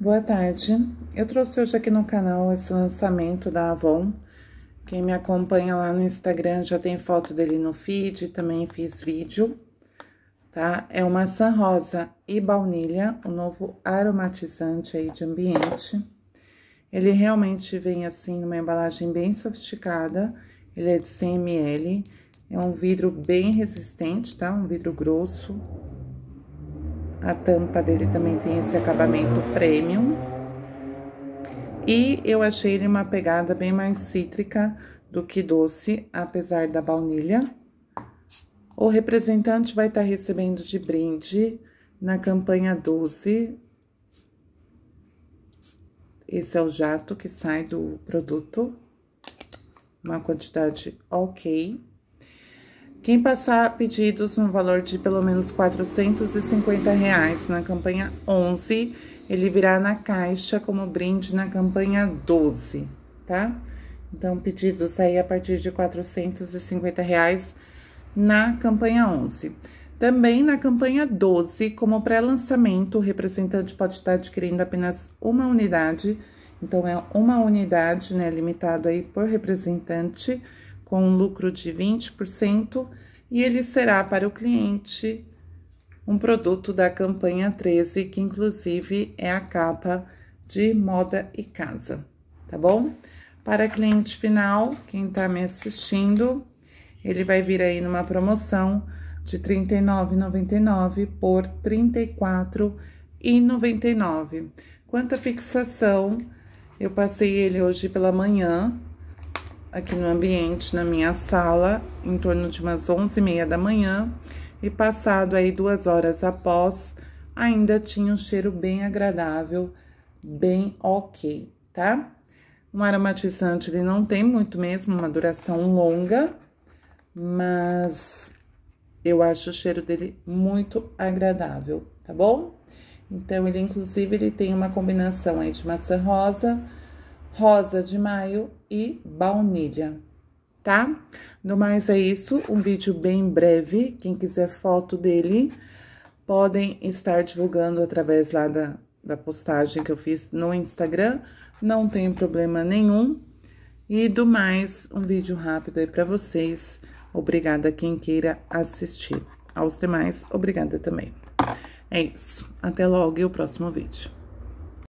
Boa tarde, eu trouxe hoje aqui no canal esse lançamento da Avon. Quem me acompanha lá no Instagram já tem foto dele no feed, também fiz vídeo, tá? É uma maçã rosa e baunilha, o um novo aromatizante aí de ambiente. Ele realmente vem assim numa embalagem bem sofisticada, ele é de 100ml, é um vidro bem resistente, tá? Um vidro grosso, a tampa dele também tem esse acabamento premium. E eu achei ele uma pegada bem mais cítrica do que doce, apesar da baunilha. O representante vai estar tá recebendo de brinde na campanha 12. Esse é o jato que sai do produto. Uma quantidade ok. Quem passar pedidos no valor de pelo menos 450 reais na campanha 11, ele virá na caixa como brinde na campanha 12, tá? Então, pedidos aí a partir de 450 reais na campanha 11. Também na campanha 12, como pré-lançamento, o representante pode estar adquirindo apenas uma unidade, então é uma unidade, né, limitado aí por representante, com um lucro de 20% e ele será para o cliente um produto da campanha 13, que inclusive é a capa de moda e casa, tá bom? Para cliente final, quem está me assistindo, ele vai vir aí numa promoção de R$ 39,99 por R$ 34,99. Quanto à fixação, eu passei ele hoje pela manhã, aqui no ambiente, na minha sala, em torno de umas 11 e meia da manhã. E passado aí duas horas após, ainda tinha um cheiro bem agradável, bem ok, tá? Um aromatizante, ele não tem muito mesmo, uma duração longa, mas eu acho o cheiro dele muito agradável, tá bom? Então, ele inclusive ele tem uma combinação aí de maçã rosa, rosa de maio e baunilha, tá? No mais é isso, um vídeo bem breve, quem quiser foto dele, podem estar divulgando através lá da, da postagem que eu fiz no Instagram, não tem problema nenhum. E do mais, um vídeo rápido aí para vocês. Obrigada quem queira assistir. Aos demais, obrigada também. É isso. Até logo e o próximo vídeo.